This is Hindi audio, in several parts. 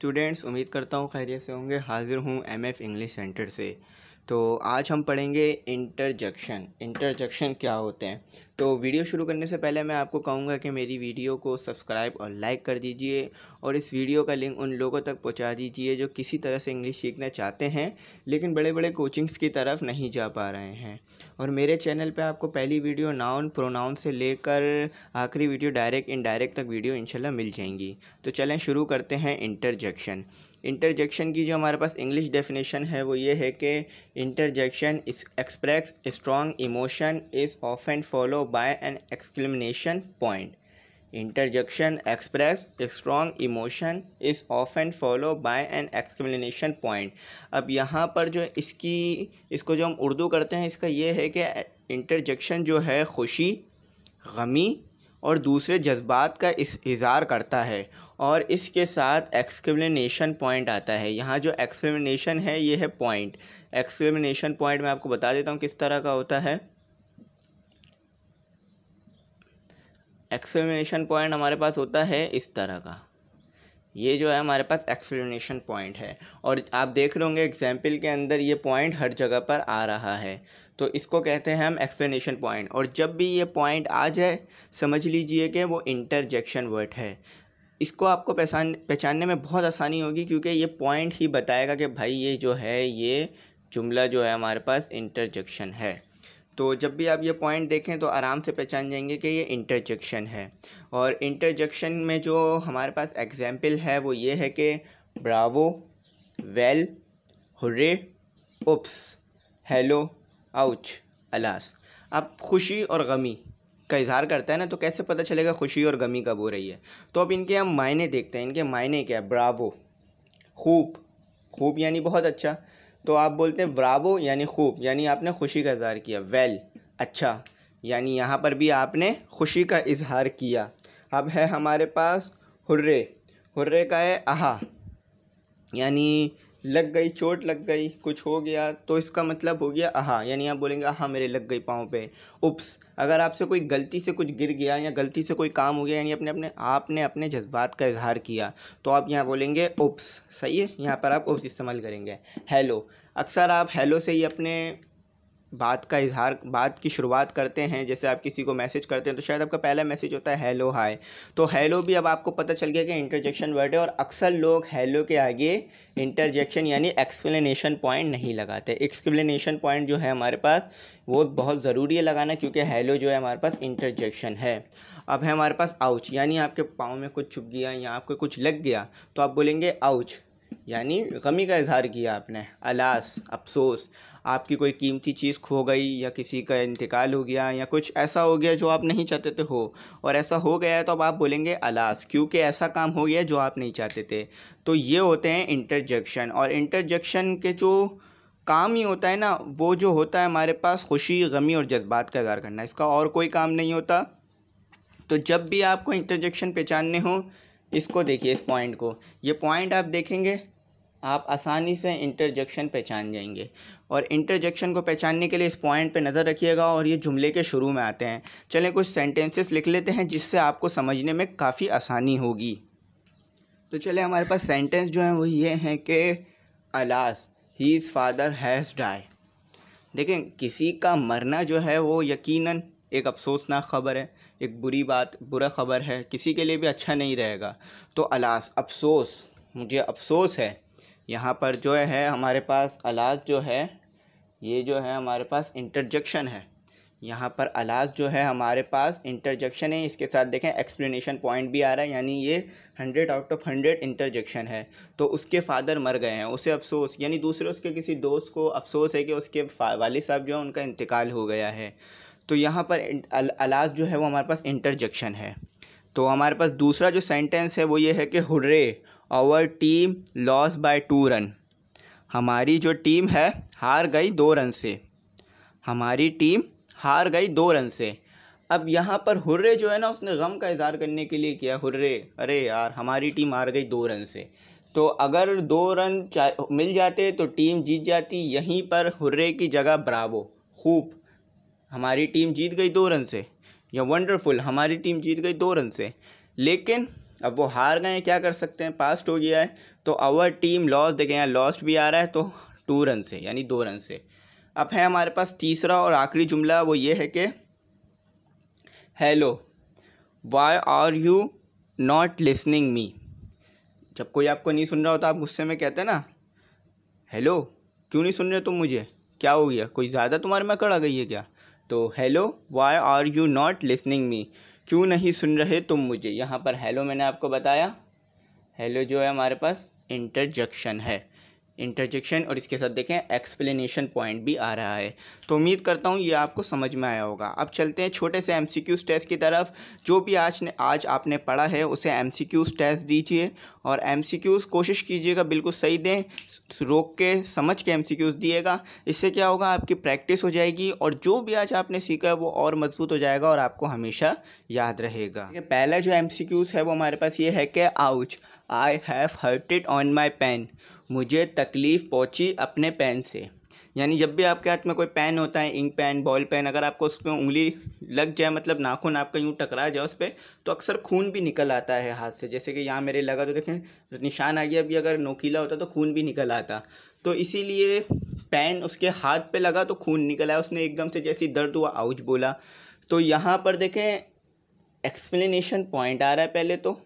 स्टूडेंट्स उम्मीद करता हूँ खैरियत से होंगे हाजिर हूँ एम एफ इंग्लिश सेंटर से तो आज हम पढ़ेंगे इंटरजेक्शन इंटरजेक्शन क्या होते हैं तो वीडियो शुरू करने से पहले मैं आपको कहूँगा कि मेरी वीडियो को सब्सक्राइब और लाइक कर दीजिए और इस वीडियो का लिंक उन लोगों तक पहुँचा दीजिए जो किसी तरह से इंग्लिश सीखना चाहते हैं लेकिन बड़े बड़े कोचिंग्स की तरफ नहीं जा पा रहे हैं और मेरे चैनल पर आपको पहली वीडियो नाउन प्रोनाउन से लेकर आखिरी वीडियो डायरेक्ट इनडायरेक्ट तक वीडियो इनशाला मिल जाएंगी तो चलें शुरू करते हैं इंटरजेक्शन इंटरजेक्शन की जो हमारे पास इंग्लिश डेफिनेशन है वो ये है कि interjection express strong emotion is and follow by an exclamation point interjection express strong emotion is and follow by an explanation point अब यहाँ पर जो इसकी इसको जो हम उर्दू करते हैं इसका ये है कि इंटरजेक्शन जो है खुशी गमी और दूसरे जज्बात का इस इज़हार करता है और इसके साथ एक्सक्लेमेशन पॉइंट आता है यहाँ जो एक्सक्लेमेशन है ये है पॉइंट एक्सक्लेमेशन पॉइंट मैं आपको बता देता हूँ किस तरह का होता है एक्सक्लेमेशन पॉइंट हमारे पास होता है इस तरह का ये जो है हमारे पास एक्सप्लेनेशन पॉइंट है और आप देख रहे होंगे एग्जाम्पल के अंदर ये पॉइंट हर जगह पर आ रहा है तो इसको कहते हैं हम एक्सप्लेनेशन पॉइंट और जब भी ये पॉइंट आ जाए समझ लीजिए कि वो इंटरजेक्शन वर्ड है इसको आपको पहचान पहचानने में बहुत आसानी होगी क्योंकि ये पॉइंट ही बताएगा कि भाई ये जो है ये जुमला जो है हमारे पास इंटरजेक्शन है तो जब भी आप ये पॉइंट देखें तो आराम से पहचान जाएंगे कि ये इंटरजेक्शन है और इंटरजेक्शन में जो हमारे पास एग्जाम्पल है वो ये है कि bravo well hurray oops hello ouch alas अब खुशी और गमी का इजहार करता है ना तो कैसे पता चलेगा खुशी और गमी कब हो रही है तो अब इनके हम मायने देखते हैं इनके मायने क्या है ब्रावो खूब खूब यानी बहुत अच्छा तो आप बोलते हैं ब्रावो यानी खूब यानी आपने खुशी का इजहार किया वेल अच्छा यानी यहाँ पर भी आपने खुशी का इजहार किया अब है हमारे पास हुर्रे हुर्रे का है आहा यानी लग गई चोट लग गई कुछ हो गया तो इसका मतलब हो गया आहा यानी आप बोलेंगे आहा मेरे लग गई पाँव पे उप्स अगर आपसे कोई गलती से कुछ गिर गया या गलती से कोई काम हो गया यानी अपने अपने आपने अपने जज्बात का इजहार किया तो आप यहाँ बोलेंगे उप्स सही है यहाँ पर आप उप्स इस्तेमाल करेंगे हेलो अक्सर आप हेलो से ही अपने बात का इजहार बात की शुरुआत करते हैं जैसे आप किसी को मैसेज करते हैं तो शायद आपका पहला मैसेज होता है हेलो हाय तो हेलो भी अब आपको पता चल गया कि इंटरजेक्शन वर्ड है और अक्सर लोग हेलो के आगे इंटरजेक्शन यानी एक्सप्लेनेशन पॉइंट नहीं लगाते एक्सप्लेनेशन पॉइंट जो है हमारे पास वो बहुत ज़रूरी है लगाना क्योंकि हेलो जो है हमारे पास इंटरजेक्शन है अब है हमारे पास आउच यानी आपके पाँव में कुछ छुप गया या आपको कुछ लग गया तो आप बोलेंगे आउच यानी गमी का इजहार किया आपने अलास अफसोस आपकी कोई कीमती चीज़ खो गई या किसी का इंतकाल हो गया या कुछ ऐसा हो गया जो आप नहीं चाहते थे हो और ऐसा हो गया है तो अब आप बोलेंगे अलास क्योंकि ऐसा काम हो गया जो आप नहीं चाहते थे तो ये होते हैं इंटरजेक्शन और इंटरजेक्शन के जो काम ही होता है ना वो जो होता है हमारे पास खुशी गमी और जज्बात का इजहार करना इसका और कोई काम नहीं होता तो जब भी आपको इंटरजेक्शन पहचानने हो इसको देखिए इस पॉइंट को ये पॉइंट आप देखेंगे आप आसानी से इंटरजेक्शन पहचान जाएंगे और इंटरजेक्शन को पहचानने के लिए इस पॉइंट पे नज़र रखिएगा और ये जुमले के शुरू में आते हैं चलें कुछ सेंटेंसेस लिख लेते हैं जिससे आपको समझने में काफ़ी आसानी होगी तो चले हमारे पास सेंटेंस जो हैं वो ये हैं कि alas his father has die देखें किसी का मरना जो है वो यकीन एक अफसोसनाक ख़बर है एक बुरी बात बुरा ख़बर है किसी के लिए भी अच्छा नहीं रहेगा तो अलास अफसोस मुझे अफसोस है यहाँ पर जो है हमारे पास अलाज जो है ये जो है हमारे पास इंटरजेक्शन है यहाँ पर अलाज जो है हमारे पास इंटरजेक्शन है इसके साथ देखें एक्सप्लेनेशन पॉइंट भी आ रहा है यानी ये hundred out of hundred interjection है तो उसके फादर मर गए हैं उसे अफसोस यानी दूसरे उसके किसी दोस्त को अफसोस है कि उसके वालिद साहब जो है उनका इंतकाल हो गया है तो यहाँ पर अलाज जो है वो हमारे पास इंटरजेक्शन है तो हमारे पास दूसरा जो सेंटेंस है वो ये है कि हुर्रे और team loss by two run हमारी जो टीम है हार गई दो रन से हमारी टीम हार गई दो रन से अब यहाँ पर हुर्रे जो है ना उसने गम का इजहार करने के लिए किया हुर्रे अरे यार हमारी टीम हार गई दो रन से तो अगर दो रन मिल जाते तो टीम जीत जाती यहीं पर हुर्रे की जगह ब्रावो खूब हमारी टीम जीत गई दो रन से या वंडरफुल हमारी टीम जीत गई दो रन से लेकिन अब वो हार गए हैं क्या कर सकते हैं पास्ट हो गया है तो आवर टीम लॉस देखें यहाँ लॉस्ट भी आ रहा है तो टू रन से यानी दो रन से अब है हमारे पास तीसरा और आखिरी जुमला वो ये है कि hello why are you not listening me जब कोई आपको नहीं सुन रहा हो तो आप गुस्से में कहते हैं ना हेलो क्यों नहीं सुन रहे तुम मुझे क्या हो गया कोई ज़्यादा तुम्हारे में कड़ आ गई है क्या तो hello why are you not listening me क्यों नहीं सुन रहे तुम मुझे यहाँ पर हेलो मैंने आपको बताया हेलो जो है हमारे पास इंटरजक्शन है इंटरजेक्शन और इसके साथ देखें एक्सप्लेनेशन पॉइंट भी आ रहा है तो उम्मीद करता हूँ ये आपको समझ में आया होगा अब चलते हैं छोटे से एम सी क्यूज़ टेस्ट की तरफ जो भी आज ने आज आपने पढ़ा है उसे एम सी क्यूज़ टेस्ट दीजिए और एम सी क्यूज़ कोशिश कीजिएगा बिल्कुल सही दें रोक के समझ के एम सी क्यूज़ दिएगा इससे क्या होगा आपकी प्रैक्टिस हो जाएगी और जो भी आज आपने सीखा है वो और मजबूत हो जाएगा और आपको हमेशा याद रहेगा पहला जो एम सी क्यूज़ है वो हमारे पास ये है कि ouch I have hurt it on my pen मुझे तकलीफ़ पहुँची अपने पेन से यानी जब भी आपके हाथ में कोई पेन होता है इंक पेन बॉल पेन अगर आपको उस पर उंगली लग जाए मतलब नाखून आपका यूँ टकरा जाए उस पर तो अक्सर खून भी निकल आता है हाथ से जैसे कि यहाँ मेरे लगा तो देखें निशान आ गया अभी अगर नोकीला होता तो खून भी निकल आता तो इसीलिए पेन उसके हाथ पे लगा तो खून निकल आया उसने एकदम से जैसी दर्द हुआ आउच बोला तो यहाँ पर देखें एक्सप्लेनेशन पॉइंट आ रहा है पहले तो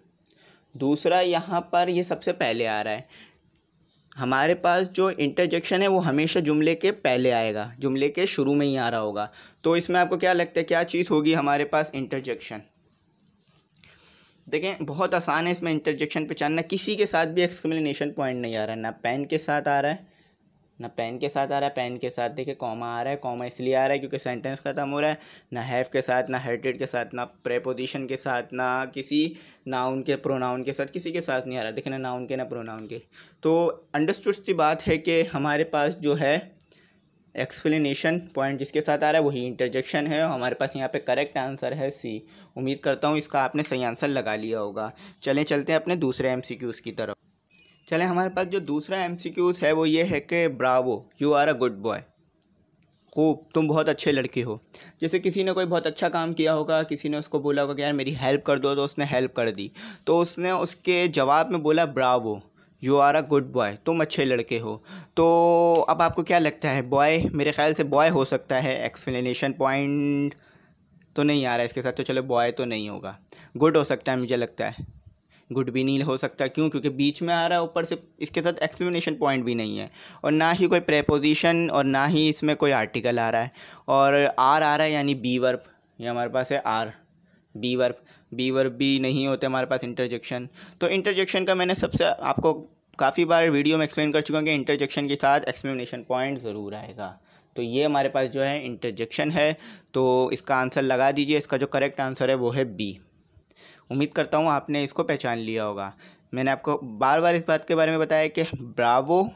दूसरा यहाँ पर ये सबसे पहले आ रहा है हमारे पास जो इंटरजेक्शन है वो हमेशा जुमले के पहले आएगा जुमले के शुरू में ही आ रहा होगा तो इसमें आपको क्या लगता है क्या चीज़ होगी हमारे पास इंटरजेक्शन देखें बहुत आसान है इसमें इंटरजेक्शन पहचानना किसी के साथ भी एक्सक्लेनेशन पॉइंट नहीं आ रहा है ना पेन के साथ आ रहा है ना पेन के साथ आ रहा है पेन के साथ देखिए कॉमा आ रहा है कॉमा इसलिए आ रहा है क्योंकि सेंटेंस ख़त्म हो रहा है ना हैव के साथ ना हेटेड के साथ ना प्रेपोजिशन के साथ ना किसी नाउन के प्रोनाउन के साथ किसी के साथ नहीं आ रहा देखिए ना नाउन के ना प्रोनाउन के तो अंडरस्टूड सी बात है कि हमारे पास जो है एक्सप्लेनेशन पॉइंट जिसके साथ आ रहा है वही इंटरजेक्शन है हमारे पास यहाँ पे करेक्ट आंसर है सी उम्मीद करता हूँ इसका आपने सही आंसर लगा लिया होगा चलें चलते हैं अपने दूसरे एमसीक्यूज़ की तरफ चले हमारे पास जो दूसरा एम है वो ये है कि bravo you are a good boy खूब तुम बहुत अच्छे लड़के हो जैसे किसी ने कोई बहुत अच्छा काम किया होगा किसी ने उसको बोला होगा कि यार मेरी हेल्प कर दो तो उसने हेल्प कर दी तो उसने उसके जवाब में बोला bravo you are a good boy तुम अच्छे लड़के हो तो अब आपको क्या लगता है बॉय मेरे ख्याल से बॉय हो सकता है एक्सप्लेनेशन पॉइंट तो नहीं आ रहा है इसके साथ तो चलो बॉय तो नहीं होगा गुड हो सकता है मुझे लगता है गुड भी नहीं हो सकता क्यों क्योंकि बीच में आ रहा है ऊपर से इसके साथ एक्सप्लेनेशन पॉइंट भी नहीं है और ना ही कोई प्रेपोजिशन और ना ही इसमें कोई आर्टिकल आ रहा है और आर आ रहा है यानी बी वर्ब ये हमारे पास है are be verb be verb भी नहीं होते हमारे पास इंटरजेक्शन तो इंटरजेक्शन का मैंने सबसे आपको काफ़ी बार वीडियो में एक्सप्लेन कर चुका हूँ कि इंटरजेक्शन के साथ एक्सप्लेनेशन पॉइंट ज़रूर आएगा तो ये हमारे पास जो है इंटरजेक्शन है तो इसका आंसर लगा दीजिए इसका जो करेक्ट आंसर है वो है बी उम्मीद करता हूँ आपने इसको पहचान लिया होगा मैंने आपको बार बार इस बात के बारे में बताया कि ब्रावो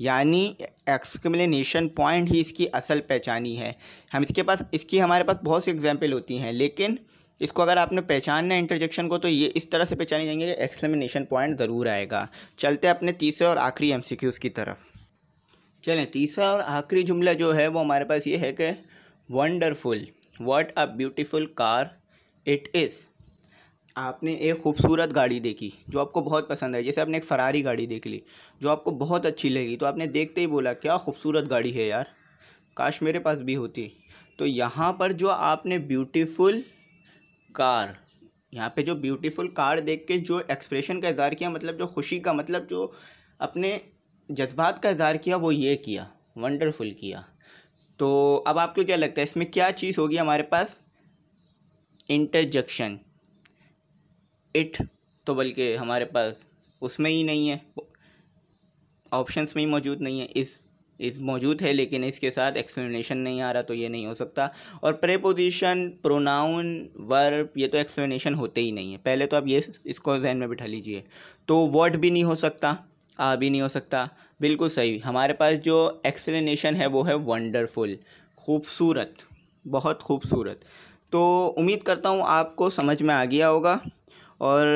यानी एक्सक्लेनेशन पॉइंट ही इसकी असल पहचानी है हम इसके पास इसकी हमारे पास बहुत सी एग्जाम्पल होती हैं लेकिन इसको अगर आपने पहचानना है इंटरजेक्शन को तो ये इस तरह से पहचाने जाएंगे कि एक्सलेमिनेशन पॉइंट ज़रूर आएगा चलते अपने तीसरे और आखिरी एम की तरफ चलें तीसरा और आखिरी जुमला जो है वो हमारे पास ये है कि wonderful what a beautiful car it is आपने एक खूबसूरत गाड़ी देखी जो आपको बहुत पसंद आई जैसे आपने एक फ़रारी गाड़ी देख ली जो आपको बहुत अच्छी लगी तो आपने देखते ही बोला क्या खूबसूरत गाड़ी है यार काश मेरे पास भी होती तो यहाँ पर जो आपने ब्यूटीफुल कार यहाँ पे जो ब्यूटीफुल कार देख के जो एक्सप्रेशन का इज़हार किया मतलब जो खुशी का मतलब जो अपने जज्बात का इज़हार किया वो ये किया वंडरफुल किया तो अब आपको क्या लगता है इसमें क्या चीज़ होगी हमारे पास इंटरजक्शन इट तो बल्कि हमारे पास उसमें ही नहीं है ऑप्शंस में ही मौजूद नहीं है इस इस मौजूद है लेकिन इसके साथ एक्सप्लेनेशन नहीं आ रहा तो ये नहीं हो सकता और प्रेपोजिशन प्रोनाउन वर्ब ये तो एक्सप्लेनेशन होते ही नहीं है पहले तो आप ये इसको जहन में बिठा लीजिए तो वर्ड भी नहीं हो सकता आ भी नहीं हो सकता बिल्कुल सही हमारे पास जो एक्सप्लेनेशन है वो है वंडरफुल खूबसूरत बहुत खूबसूरत तो उम्मीद करता हूँ आपको समझ में आ गया होगा और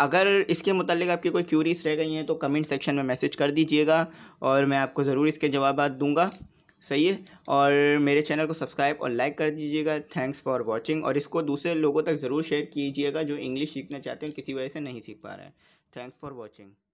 अगर इसके मतलब आपकी कोई क्यूरीज रह गई हैं तो कमेंट सेक्शन में मैसेज कर दीजिएगा और मैं आपको ज़रूर इसके जवाब दूँगा सही है और मेरे चैनल को सब्सक्राइब और लाइक कर दीजिएगा थैंक्स फॉर वॉचिंग और इसको दूसरे लोगों तक ज़रूर शेयर कीजिएगा जो इंग्लिश सीखना चाहते हैं किसी वजह से नहीं सीख पा रहे हैं थैंक्स फॉर वॉचिंग